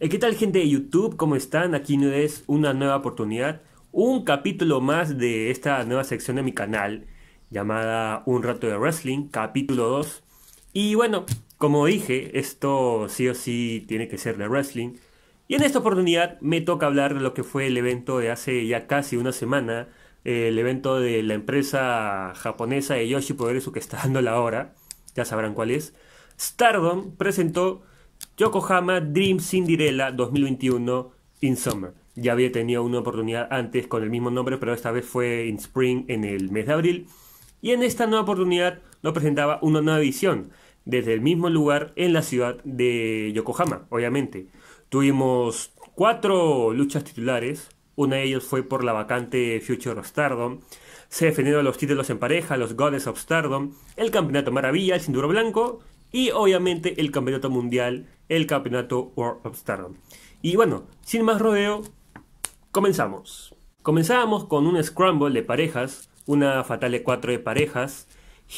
Eh, ¿Qué tal gente de YouTube? ¿Cómo están? Aquí no es una nueva oportunidad, un capítulo más de esta nueva sección de mi canal llamada Un Rato de Wrestling, capítulo 2. Y bueno, como dije, esto sí o sí tiene que ser de wrestling. Y en esta oportunidad me toca hablar de lo que fue el evento de hace ya casi una semana, el evento de la empresa japonesa de Yoshi Poderesu que está dando la hora, ya sabrán cuál es. Stardom presentó Yokohama Dream Cinderella 2021 in Summer. Ya había tenido una oportunidad antes con el mismo nombre, pero esta vez fue in Spring en el mes de abril. Y en esta nueva oportunidad nos presentaba una nueva edición, desde el mismo lugar en la ciudad de Yokohama, obviamente. Tuvimos cuatro luchas titulares, una de ellas fue por la vacante Future of Stardom. Se defendieron los títulos en pareja, los Goddess of Stardom, el Campeonato Maravilla, el Cinturón Blanco y obviamente el Campeonato Mundial el campeonato World of Stardom. Y bueno, sin más rodeo, comenzamos. Comenzábamos con un scramble de parejas, una fatale 4 de parejas,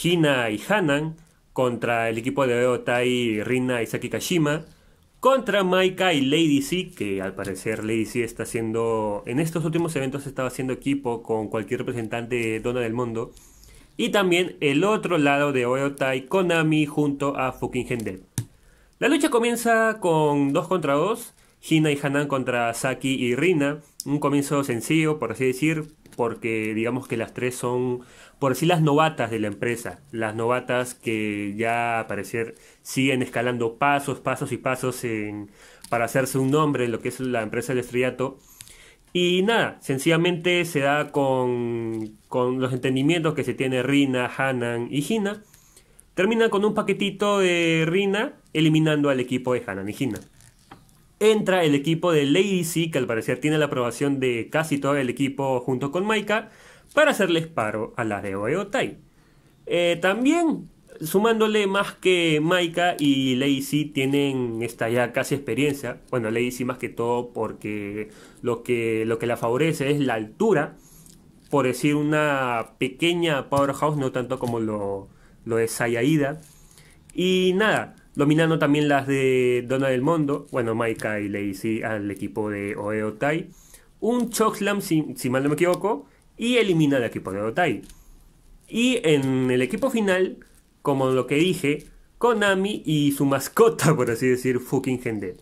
Hina y Hanan contra el equipo de y Rina y Saki Kashima, contra Maika y Lady C, que al parecer Lady C está haciendo, en estos últimos eventos estaba haciendo equipo con cualquier representante de Dona del Mundo, y también el otro lado de Oeotai, Konami junto a Fucking Hendel. La lucha comienza con dos contra dos, Hina y Hanan contra Saki y Rina. Un comienzo sencillo, por así decir, porque digamos que las tres son, por así las novatas de la empresa. Las novatas que ya, a parecer, siguen escalando pasos, pasos y pasos para hacerse un nombre en lo que es la empresa del estriato. Y nada, sencillamente se da con, con los entendimientos que se tiene Rina, Hanan y Hina Termina con un paquetito de Rina eliminando al equipo de y Hina. Entra el equipo de Lady C, que al parecer tiene la aprobación de casi todo el equipo junto con Maika, para hacerles paro a la de Oeotai. Eh, también, sumándole más que Maika y C tienen esta ya casi experiencia. Bueno, C más que todo porque lo que, lo que la favorece es la altura. Por decir una pequeña powerhouse, no tanto como lo, lo de Sayaida. Y nada, dominando también las de Dona del Mundo, bueno, Maika y Lacey al equipo de Oeotai Tai. Un Chokslam, si, mal no me equivoco, y elimina al equipo de Oeotai Y en el equipo final, como lo que dije, Konami y su mascota, por así decir, fucking Hendel.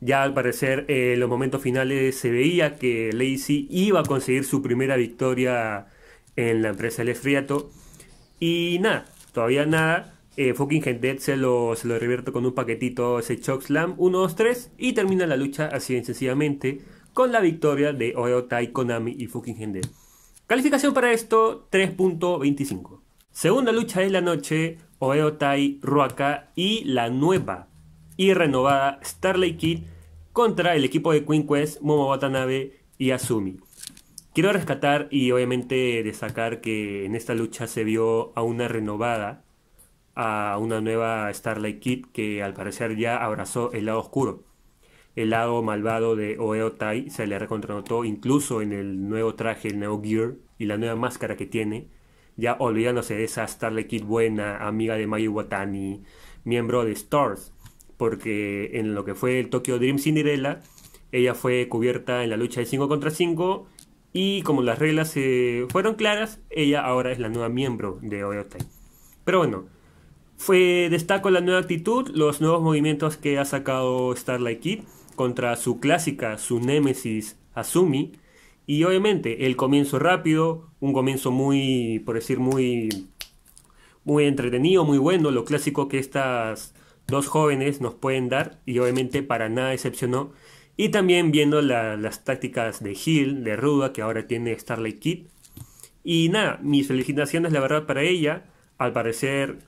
Ya al parecer eh, en los momentos finales se veía que Lacey iba a conseguir su primera victoria en la empresa del Esfriato. Y nada, todavía nada. Eh, fucking Hendet se lo, se con un paquetito, ese Chokeslam Slam, 1, 2, 3, y termina la lucha así excesivamente sencillamente con la victoria de Oeotai, Konami y Fucking Dead. Calificación para esto, 3.25. Segunda lucha de la noche, Oeotai, Ruaka y la nueva y renovada Starlight Kid contra el equipo de Queen Quest, Momo Watanabe y Azumi. Quiero rescatar y obviamente destacar que en esta lucha se vio a una renovada, a una nueva Starlight Kid que al parecer ya abrazó el lado oscuro. El lado malvado de Oeo Tai se le recontranotó incluso en el nuevo traje, el nuevo gear y la nueva máscara que tiene, ya olvidándose de esa Starlight Kid buena, amiga de Mayu Watani, miembro de Stars, porque en lo que fue el Tokyo Dream Cinderella, ella fue cubierta en la lucha de 5 contra 5 y como las reglas eh, fueron claras, ella ahora es la nueva miembro de Oyotai. Pero bueno, fue, destaco la nueva actitud, los nuevos movimientos que ha sacado Starlight Kid contra su clásica, su némesis Azumi. Y obviamente el comienzo rápido, un comienzo muy, por decir, muy, muy entretenido, muy bueno, lo clásico que estas dos jóvenes nos pueden dar. Y obviamente para nada excepcionó y también viendo las tácticas de Hill, de Ruda, que ahora tiene Starlight Kid. Y nada, mis felicitaciones, la verdad, para ella. Al parecer,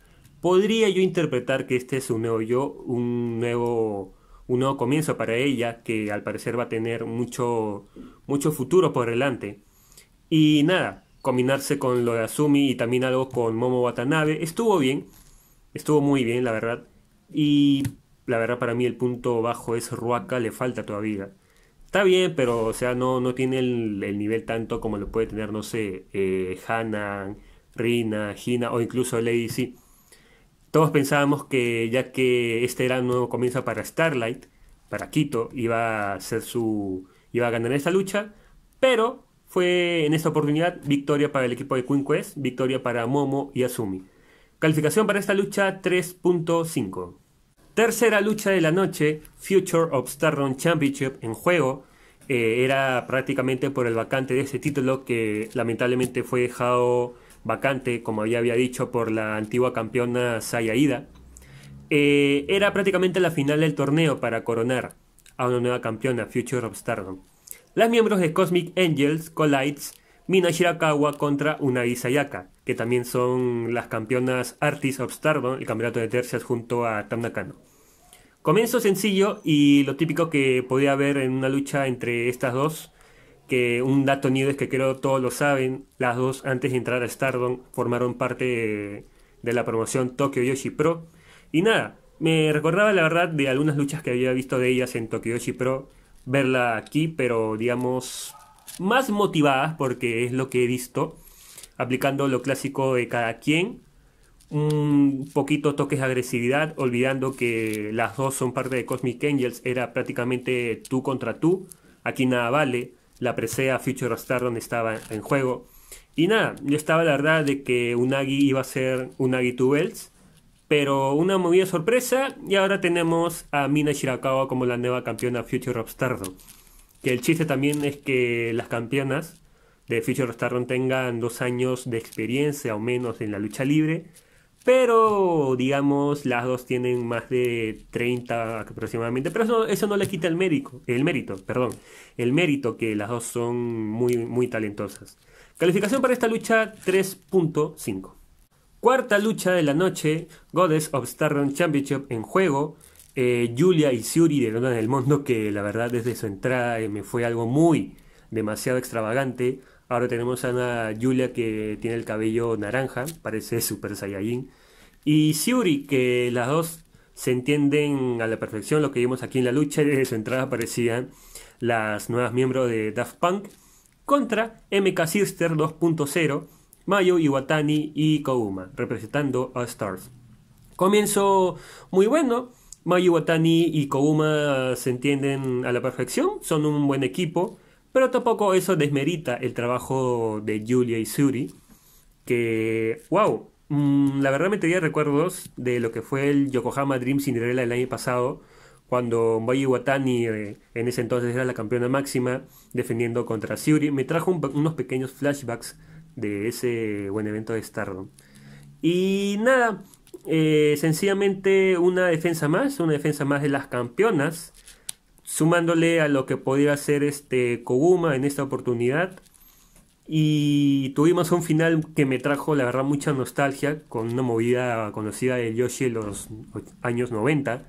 podría yo interpretar que este es un nuevo yo, un nuevo, un nuevo comienzo para ella, que al parecer va a tener mucho, mucho futuro por delante. Y nada, combinarse con lo de Azumi y también algo con Momo Watanabe, estuvo bien, estuvo muy bien, la verdad. Y la verdad para mí el punto bajo es Ruaca, le falta todavía. Está bien, pero o sea, no, no tiene el, nivel tanto como lo puede tener, no sé, eh, Rina, Gina o incluso Lady C. Todos pensábamos que ya que este era nuevo comienzo para Starlight, para Quito, iba a ser su. iba a ganar esta lucha, pero fue en esta oportunidad victoria para el equipo de Queen Quest, victoria para Momo y Azumi. Calificación para esta lucha 3.5. Tercera lucha de la noche, Future of Stardom Championship en juego. Eh, era prácticamente por el vacante de ese título que lamentablemente fue dejado vacante, como ya había dicho, por la antigua campeona Sayaida. Eh, era prácticamente la final del torneo para coronar a una nueva campeona, Future of Stardom. Las miembros de Cosmic Angels, Collides, Mina Shirakawa contra una Isayaka, que también son las campeonas Artists of Stardom, el campeonato de tercias junto a Tam Nakano. Comienzo sencillo y lo típico que podía haber en una lucha entre estas dos, que un dato nido es que creo todos lo saben, las dos antes de entrar a Stardom formaron parte de, de la promoción Tokyo Yoshi Pro. Y nada, me recordaba la verdad de algunas luchas que había visto de ellas en Tokyo Yoshi Pro, verla aquí, pero digamos más motivadas, porque es lo que he visto, aplicando lo clásico de cada quien, un poquito toques de agresividad, olvidando que las dos son parte de Cosmic Angels, era prácticamente tú contra tú, aquí nada vale, la presea Future Star donde estaba en juego. Y nada, yo estaba la verdad de que Unagi iba a ser Unagi Two Belts, pero una movida sorpresa y ahora tenemos a Mina Shirakawa como la nueva campeona Future of Stardom. Que el chiste también es que las campeonas de Future Restaurant tengan dos años de experiencia o menos en la lucha libre. Pero, digamos, las dos tienen más de 30 aproximadamente. Pero eso, no le quita el mérito, el mérito, perdón, el mérito que las dos son muy, muy talentosas. Calificación para esta lucha 3.5. Cuarta lucha de la noche, Goddess of Starron Championship en juego. Eh, Julia y Siuri de Londres del Mundo, que la verdad desde su entrada eh, me fue algo muy demasiado extravagante. Ahora tenemos a una Julia que tiene el cabello naranja, parece Super Saiyajin. Y Siuri, que las dos se entienden a la perfección, lo que vimos aquí en la lucha, desde su entrada parecían las nuevas miembros de Daft Punk contra MK Sister 2.0, Mayo, Iwatani y Koguma, representando a Stars. Comienzo muy bueno, Mayu Watani y Koguma se entienden a la perfección, son un buen equipo, pero tampoco eso desmerita el trabajo de Julia y Suri, que, wow, mm, la verdad me tenía recuerdos de lo que fue el Yokohama Dream Cinderella el año pasado, cuando Mayu Watani, eh, en ese entonces era la campeona máxima, defendiendo contra Suri, me trajo unos pequeños flashbacks de ese buen evento de Stardom. Y nada, eh, sencillamente una defensa más, una defensa más de las campeonas, sumándole a lo que podía hacer este Koguma en esta oportunidad. Y tuvimos un final que me trajo, la verdad, mucha nostalgia con una movida conocida de Yoshi en los años 90.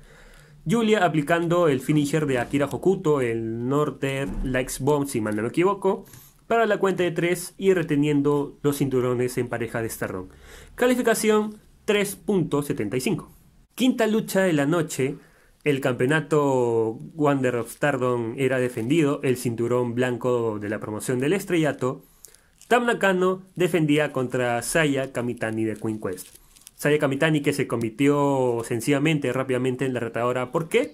Julia aplicando el finisher de Akira Hokuto, el norte x Bomb, si mal no me equivoco, para la cuenta de 3 y reteniendo los cinturones en pareja de Starron. Este Calificación 3.75. Quinta lucha de la noche. El campeonato Wander of Stardom era defendido, el cinturón blanco de la promoción del estrellato. Tam Nakano defendía contra Saya Kamitani de Queen Quest. Saya Kamitani que se convirtió sencillamente, rápidamente en la retadora porque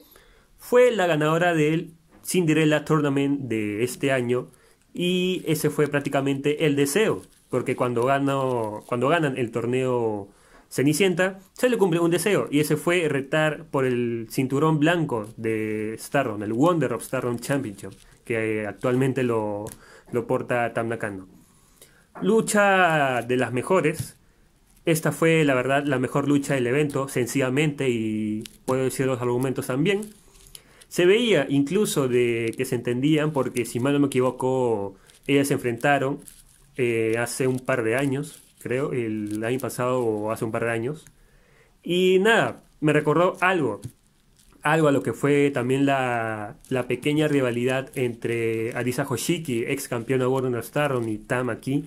fue la ganadora del Cinderella Tournament de este año y ese fue prácticamente el deseo, porque cuando, cuando ganan el torneo Cenicienta, se le cumple un deseo y ese fue retar por el cinturón blanco de Starron, el Wonder of starron Championship, que eh, actualmente lo, porta Tam Lucha de las mejores. Esta fue, la verdad, la mejor lucha del evento, sencillamente, y puedo decir los argumentos también. Se veía incluso de que se entendían, porque si mal no me equivoco, ellas se enfrentaron eh, hace un par de años, creo, el año pasado o hace un par de años. Y nada, me recordó algo, algo a lo que fue también la, pequeña rivalidad entre Arisa Hoshiki, ex campeona World Starron y Tam aquí.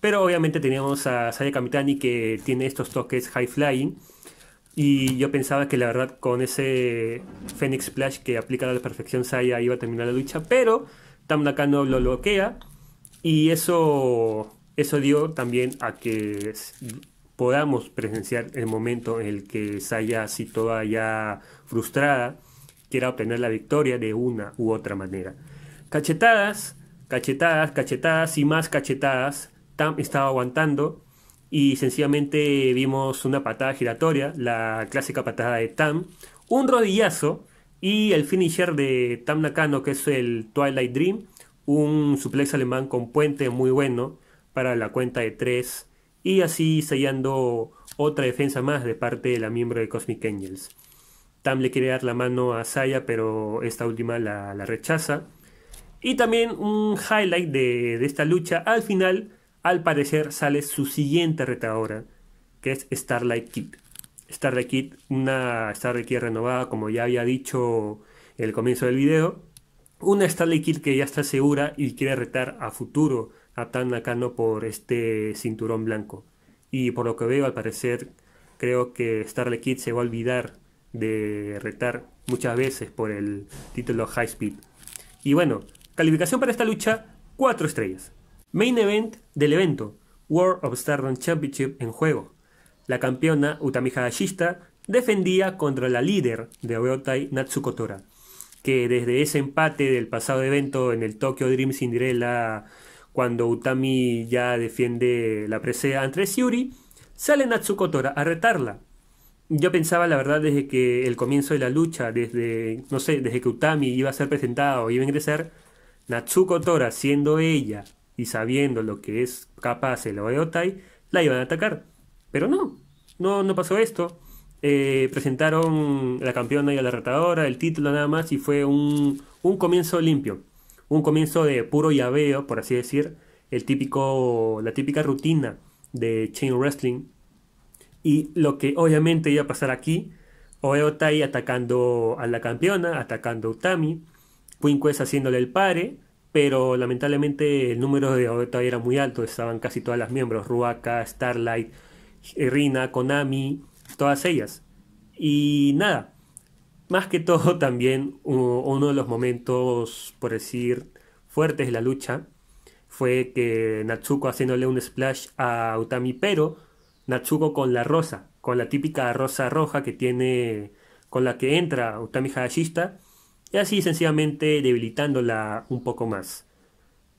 Pero obviamente teníamos a Saya Kamitani que tiene estos toques high flying. Y yo pensaba que la verdad con ese Phoenix Splash que aplica a la perfección Saya iba a terminar la lucha, pero Tam Nakano lo bloquea. Y eso eso dio también a que podamos presenciar el momento en el que Saya toda ya frustrada quiera obtener la victoria de una u otra manera. Cachetadas, cachetadas, cachetadas y más cachetadas. Tam estaba aguantando y sencillamente vimos una patada giratoria, la clásica patada de Tam, un rodillazo y el finisher de Tam Nakano, que es el Twilight Dream, un suplex alemán con puente muy bueno para la cuenta de 3 y así sellando otra defensa más de parte de la miembro de Cosmic Angels. Tam le quiere dar la mano a Saya pero esta última la, rechaza. Y también un highlight de, de, esta lucha. Al final, al parecer, sale su siguiente retadora, que es Starlight Kid. Starlight Kid, una Starlight Kid renovada, como ya había dicho en el comienzo del video. Una Starlight Kid que ya está segura y quiere retar a futuro a Tan Nakano por este cinturón blanco. Y por lo que veo, al parecer, creo que Starlight Kid se va a olvidar de retar muchas veces por el título High Speed. Y bueno, calificación para esta lucha, 4 estrellas. Main event del evento, World of Stardom Championship en juego. La campeona Utami Hashista defendía contra la líder de Natsuko Tora que desde ese empate del pasado evento en el Tokyo Dream Cinderella cuando Utami ya defiende la presea entre Siuri, sale Natsuko Tora a retarla. Yo pensaba, la verdad, desde que el comienzo de la lucha, desde, no sé, desde que Utami iba a ser presentada o iba a ingresar, Natsuko Tora, siendo ella y sabiendo lo que es capaz el Oeotai, la iban a atacar. Pero no, no, no pasó esto. Eh, presentaron la campeona y a la retadora, el título nada más, y fue un comienzo limpio un comienzo de puro llaveo, por así decir, el típico, la típica rutina de Chain Wrestling. Y lo que obviamente iba a pasar aquí, Oeo atacando a la campeona, atacando a Utami, Quinquest haciéndole el pare, pero lamentablemente el número de Oeo era muy alto, estaban casi todas las miembros, Ruaka, Starlight, Rina, Konami, todas ellas. Y nada, más que todo también uno de los momentos, por decir, fuertes de la lucha fue que Natsuko haciéndole un splash a Utami, pero Natsuko con la rosa, con la típica rosa roja que tiene, con la que entra Utami Hayashista, y así sencillamente debilitándola un poco más.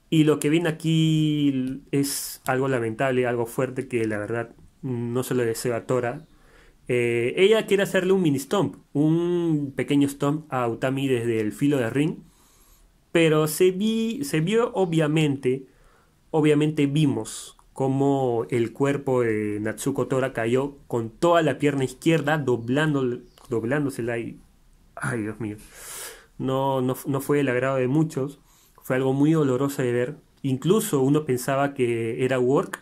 Y lo que viene aquí es algo lamentable, algo fuerte que la verdad no se lo deseo a Tora, eh, ella quiere hacerle un mini stomp, un pequeño stomp a Utami desde el filo de ring. Pero se, vi, se vio obviamente, obviamente vimos cómo el cuerpo de Natsuko Tora cayó con toda la pierna izquierda doblando, doblándosela y... Ay, Dios mío. No, no, no fue el agrado de muchos. Fue algo muy doloroso de ver. Incluso uno pensaba que era Work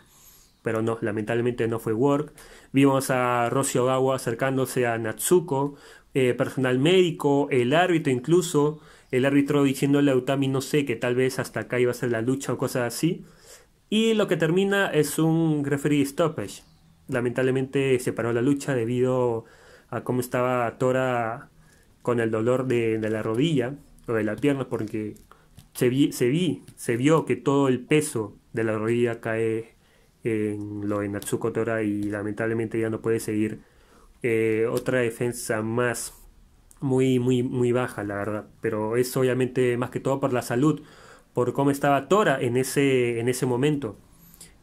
pero no, lamentablemente no fue Work. Vimos a Rossi Ogawa acercándose a Natsuko, eh, personal médico, el árbitro incluso, el árbitro diciéndole a Utami no sé, que tal vez hasta acá iba a ser la lucha o cosas así. Y lo que termina es un referee stoppage. Lamentablemente se paró la lucha debido a cómo estaba Tora con el dolor de, la rodilla o de la pierna, porque se, se, vi, se vio que todo el peso de la rodilla cae en lo de Natsuko Tora y lamentablemente ya no puede seguir. Eh, otra defensa más muy, muy, muy baja, la verdad. Pero es obviamente más que todo por la salud, por cómo estaba Tora en ese, en ese momento.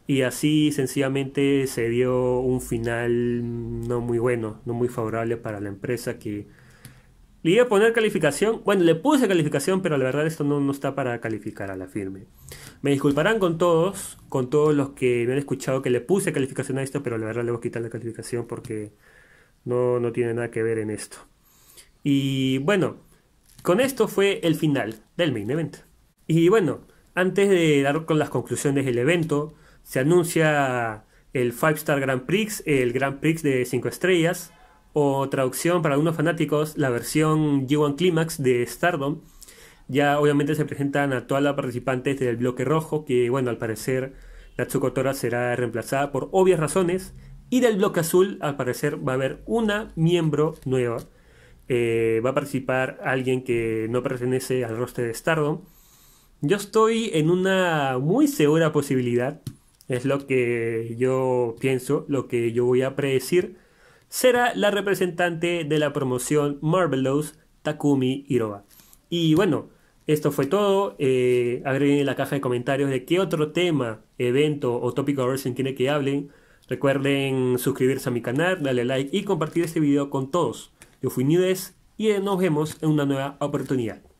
Y así sencillamente se dio un final no muy bueno, no muy favorable para la empresa que le iba a poner calificación, bueno, le puse calificación, pero la verdad esto no, está para calificar a la firme. Me disculparán con todos, con todos los que me han escuchado que le puse calificación a esto, pero la verdad le voy a quitar la calificación porque no, no tiene nada que ver en esto. Y bueno, con esto fue el final del main event. Y bueno, antes de dar con las conclusiones del evento, se anuncia el 5 Star Grand Prix, el Grand Prix de 5 estrellas, o traducción para algunos fanáticos, la versión G1 Climax de Stardom. Ya obviamente se presentan a todas las participantes del bloque rojo, que bueno, al parecer la Tora será reemplazada por obvias razones. Y del bloque azul, al parecer, va a haber una miembro nueva. Eh, va a participar alguien que no pertenece al roster de Stardom. Yo estoy en una muy segura posibilidad. Es lo que yo pienso, lo que yo voy a predecir será la representante de la promoción Marvelous, Takumi Hiroba. Y bueno, esto fue todo. Eh, agreguen en la caja de comentarios de qué otro tema, evento o tópico de tiene que hablen. Recuerden suscribirse a mi canal, darle like y compartir este video con todos. Yo fui Nudes y nos vemos en una nueva oportunidad.